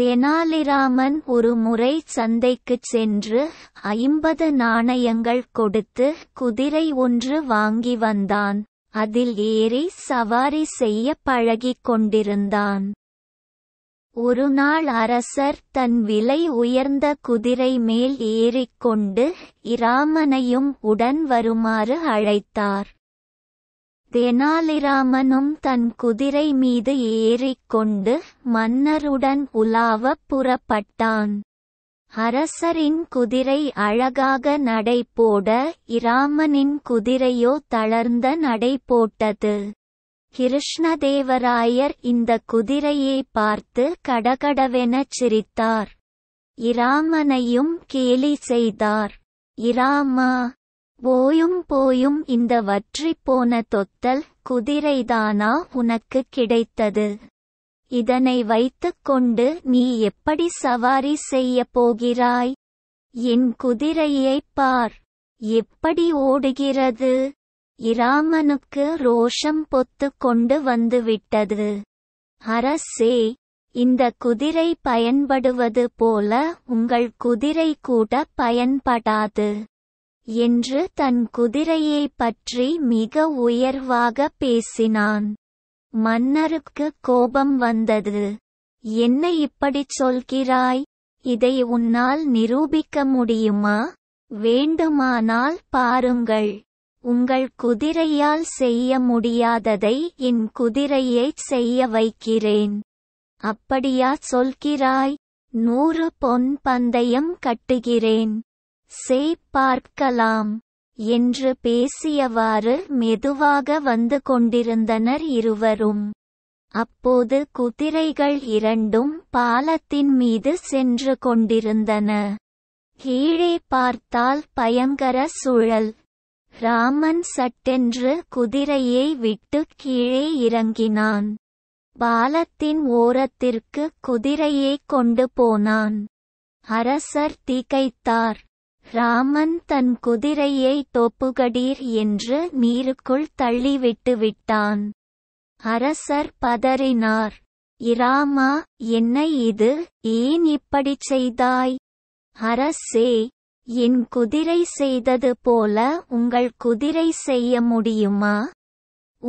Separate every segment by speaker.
Speaker 1: தெனாலிராமன் ஒரு முறை சந்தைக்குச் சென்று ஐம்பது நாணயங்கள் கொடுத்து குதிரை ஒன்று வாங்கி வந்தான் அதில் ஏறி சவாரி செய்ய பழகிக் கொண்டிருந்தான் ஒருநாள் அரசர் தன் விலை உயர்ந்த குதிரை மேல் ஏறிக்கொண்டு இராமனையும் உடன் வருமாறு அழைத்தார் தெனாலிராமனும் தன் குதிரை மீது ஏறிக்கொண்டு மன்னருடன் உலாவப் புறப்பட்டான் அரசரின் குதிரை அழகாக நடைபோட இராமனின் குதிரையோ தளர்ந்த நடைபோட்டது கிருஷ்ணதேவராயர் இந்த குதிரையை பார்த்து கடகடவெனச் சிரித்தார் இராமனையும் கேலி செய்தார் இராமா போயும் போயும் இந்த வற்றிப்போன தொத்தல் குதிரைதானா உனக்கு கிடைத்தது இதனை வைத்துக் கொண்டு நீ எப்படி சவாரி செய்ய போகிறாய் என் குதிரையைப் பார் எப்படி ஓடுகிறது இராமனுக்கு ரோஷம் பொத்து கொண்டு வந்துவிட்டது அரசே இந்த குதிரை பயன்படுவது போல உங்கள் குதிரை கூட பயன்படாது என்று தன் குதிரையை பற்றி மிக உயர்வாக பேசினான் மன்னருக்கு கோபம் வந்தது என்ன இப்படிச் சொல்கிறாய் இதை உன்னால் நிரூபிக்க முடியுமா வேண்டுமானால் பாருங்கள் உங்கள் குதிரையால் செய்ய முடியாததை என் குதிரையைச் செய்ய வைக்கிறேன் அப்படியா சொல்கிறாய் நூறு பொன் பந்தயம் கட்டுகிறேன் செய் பார்க்கலாம் என்று பேசியவாறு மெதுவாக வந்து கொண்டிருந்தனர் இருவரும் அப்போது குதிரைகள் இரண்டும் பாலத்தின் மீது சென்று கொண்டிருந்தன கீழே பார்த்தால் பயங்கர சுழல் ராமன் சட்டென்று குதிரையை விட்டு கீழே இறங்கினான் பாலத்தின் ஓரத்திற்கு குதிரையை கொண்டு போனான் அரசர் திகைத்தார் ராமன் தன் குதிரையை தொப்புகடீர் என்று நீருக்குள் தள்ளிவிட்டு விட்டான் அரசர் பதறினார் இராமா என்ன இது ஏன் இப்படிச் செய்தாய் அரசே என் குதிரை செய்தது போல உங்கள் குதிரை செய்ய முடியுமா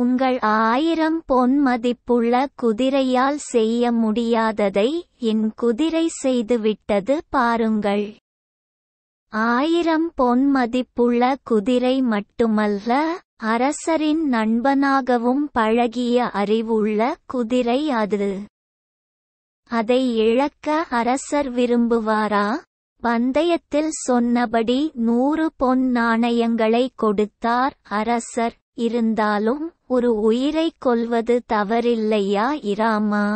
Speaker 1: உங்கள் ஆயிரம் பொன் மதிப்புள்ள குதிரையால் செய்ய முடியாததை என் குதிரை செய்துவிட்டது பாருங்கள் ஆயிரம் பொன் மதிப்புள்ள குதிரை மட்டுமல்ல அரசரின் நண்பனாகவும் பழகிய அறிவுள்ள குதிரை அது அதை இழக்க அரசர் விரும்புவாரா பந்தயத்தில் சொன்னபடி நூறு பொன் நாணயங்களை கொடுத்தார் அரசர் இருந்தாலும் ஒரு உயிரை கொல்வது தவறில்லையா இராமா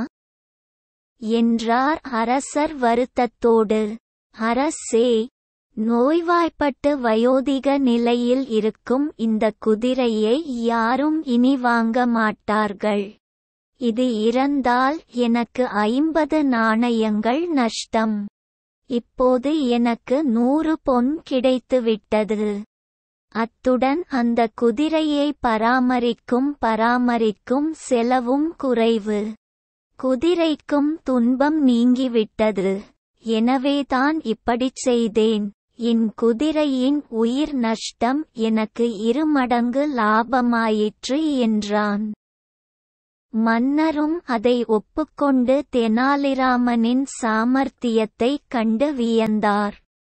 Speaker 1: என்றார் அரசர் வருத்தத்தோடு அரசே நோய்வாய்ப்பட்டு வயோதிக நிலையில் இருக்கும் இந்த குதிரையை யாரும் இனி வாங்க மாட்டார்கள் இது இறந்தால் எனக்கு ஐம்பது நாணயங்கள் நஷ்டம் இப்போது எனக்கு நூறு பொன் கிடைத்துவிட்டது அத்துடன் அந்த குதிரையை பராமரிக்கும் பராமரிக்கும் செலவும் குறைவு குதிரைக்கும் துன்பம் நீங்கிவிட்டது எனவேதான் இப்படிச் செய்தேன் என் குதிரையின் உயிர் நஷ்டம் எனக்கு இருமடங்கு லாபமாயிற்று என்றான் மன்னரும் அதை ஒப்புக்கொண்டு தெனாலிராமனின் சாமர்த்தியத்தைக் கண்டு வியந்தார்